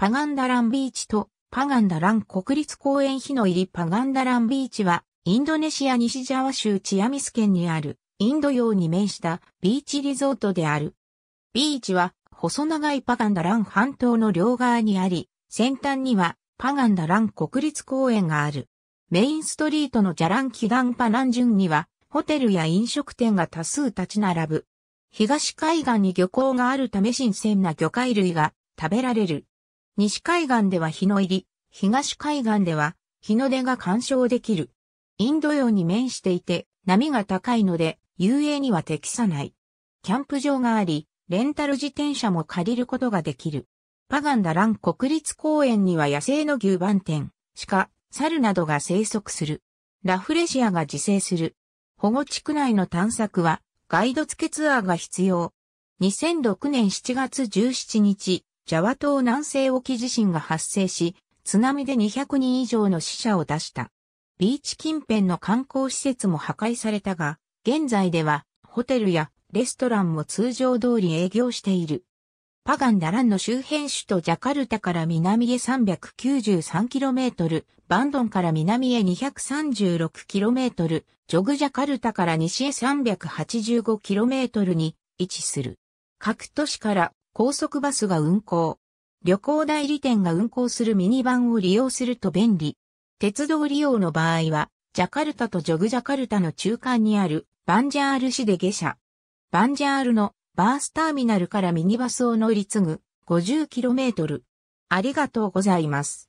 パガンダランビーチとパガンダラン国立公園日の入りパガンダランビーチはインドネシア西ジャワ州チアミス県にあるインド洋に面したビーチリゾートである。ビーチは細長いパガンダラン半島の両側にあり、先端にはパガンダラン国立公園がある。メインストリートのジャランキダンパナンジュンにはホテルや飲食店が多数立ち並ぶ。東海岸に漁港があるため新鮮な魚介類が食べられる。西海岸では日の入り、東海岸では日の出が干渉できる。インド洋に面していて波が高いので遊泳には適さない。キャンプ場があり、レンタル自転車も借りることができる。パガンダラン国立公園には野生の牛番店、鹿、猿などが生息する。ラフレシアが自生する。保護地区内の探索はガイド付けツアーが必要。2006年7月17日、ジャワ島南西沖地震が発生し、津波で200人以上の死者を出した。ビーチ近辺の観光施設も破壊されたが、現在ではホテルやレストランも通常通り営業している。パガンダランの周辺首都ジャカルタから南へ 393km、バンドンから南へ 236km、ジョグジャカルタから西へ 385km に位置する。各都市から高速バスが運行。旅行代理店が運行するミニバンを利用すると便利。鉄道利用の場合は、ジャカルタとジョグジャカルタの中間にあるバンジャール市で下車。バンジャールのバースターミナルからミニバスを乗り継ぐ 50km。ありがとうございます。